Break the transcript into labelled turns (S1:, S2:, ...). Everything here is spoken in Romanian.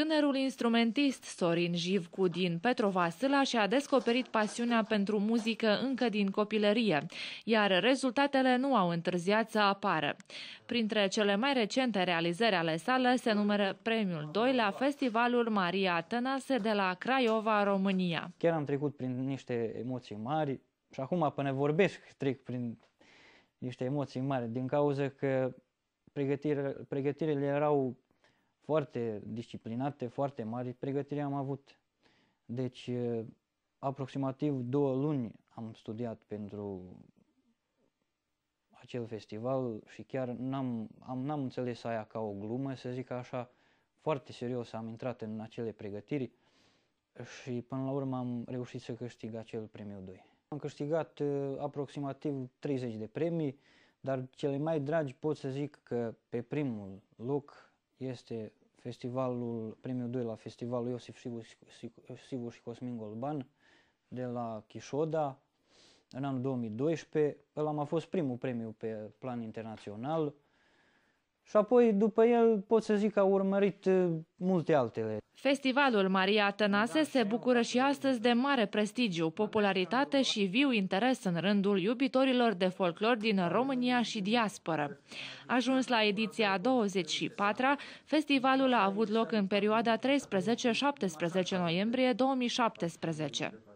S1: Tânărul instrumentist Sorin Jivcu din Petrovasila și-a descoperit pasiunea pentru muzică încă din copilărie, iar rezultatele nu au întârziat să apară. Printre cele mai recente realizări ale sale se numără Premiul 2 la Festivalul Maria Tănase de la Craiova, România.
S2: Chiar am trecut prin niște emoții mari și acum până vorbesc trec prin niște emoții mari din cauza că pregătirile erau foarte disciplinate, foarte mari. pregătire am avut. Deci, aproximativ două luni am studiat pentru acel festival și chiar n-am, am, n-am înțeles aia ca o glumă, să zic așa, foarte serios am intrat în acele pregătiri și până la urmă am reușit să câștig acel premiu 2. Am câștigat uh, aproximativ 30 de premii, dar cele mai dragi pot să zic că pe primul loc este festivalul, premiul 2 la festivalul Iosif Sivu, și Cosmin Golban de la Chișoda în anul 2012. El am a fost primul premiu pe plan internațional și apoi după el pot să zic că au urmărit uh, multe altele.
S1: Festivalul Maria Tănase se bucură și astăzi de mare prestigiu, popularitate și viu interes în rândul iubitorilor de folclor din România și diasporă. Ajuns la ediția 24-a, festivalul a avut loc în perioada 13-17 noiembrie 2017.